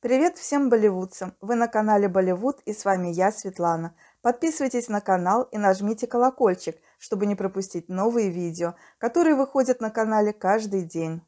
Привет всем болливудцам! Вы на канале Болливуд и с вами я, Светлана. Подписывайтесь на канал и нажмите колокольчик, чтобы не пропустить новые видео, которые выходят на канале каждый день.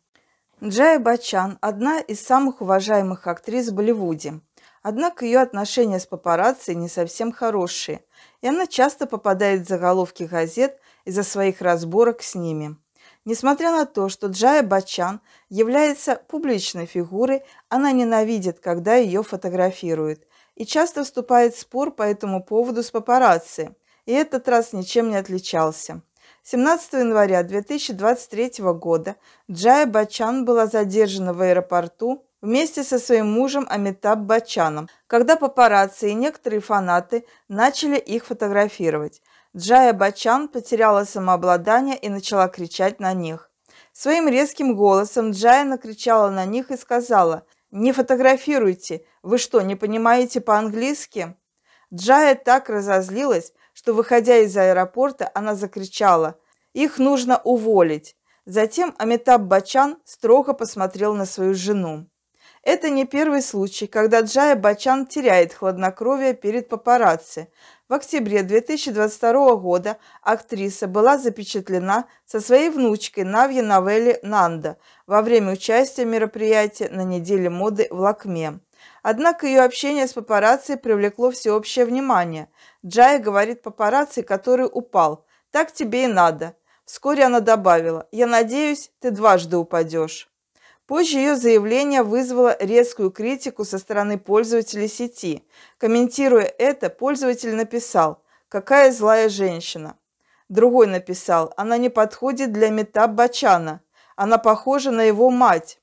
Джая Бачан – одна из самых уважаемых актрис в Болливуде. Однако ее отношения с папарацци не совсем хорошие, и она часто попадает в заголовки газет из-за своих разборок с ними – Несмотря на то, что Джая Бачан является публичной фигурой, она ненавидит, когда ее фотографируют, и часто вступает в спор по этому поводу с папарацци, и этот раз ничем не отличался. 17 января 2023 года Джая Бачан была задержана в аэропорту вместе со своим мужем Амитаб Бачаном, когда папарацци и некоторые фанаты начали их фотографировать. Джая Бачан потеряла самообладание и начала кричать на них. Своим резким голосом Джая накричала на них и сказала «Не фотографируйте! Вы что, не понимаете по-английски?» Джая так разозлилась, что, выходя из аэропорта, она закричала «Их нужно уволить!» Затем Амитаб Бачан строго посмотрел на свою жену. Это не первый случай, когда Джая Бачан теряет хладнокровие перед папарацци. В октябре 2022 года актриса была запечатлена со своей внучкой Навья Навели Нанда во время участия мероприятия на неделе моды в Лакме. Однако ее общение с папарацци привлекло всеобщее внимание. Джая говорит папарацци, который упал. «Так тебе и надо». Вскоре она добавила «Я надеюсь, ты дважды упадешь». Позже ее заявление вызвало резкую критику со стороны пользователей сети. Комментируя это, пользователь написал «Какая злая женщина». Другой написал «Она не подходит для мета Бачана. Она похожа на его мать».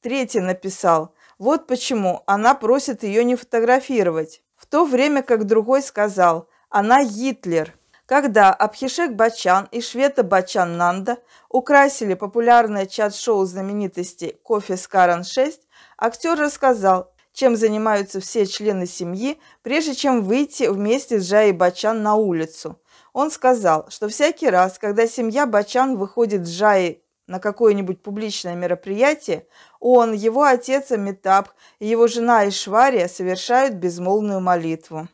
Третий написал «Вот почему она просит ее не фотографировать». В то время как другой сказал «Она Гитлер» когда Абхишек Бачан и Швета Бачан Нанда украсили популярное чат-шоу знаменитости «Кофе с Карен 6», актер рассказал, чем занимаются все члены семьи, прежде чем выйти вместе с Джаей Бачан на улицу. Он сказал, что всякий раз, когда семья Бачан выходит с Джаей на какое-нибудь публичное мероприятие, он, его отец Амитаб и его жена Ишвария совершают безмолвную молитву.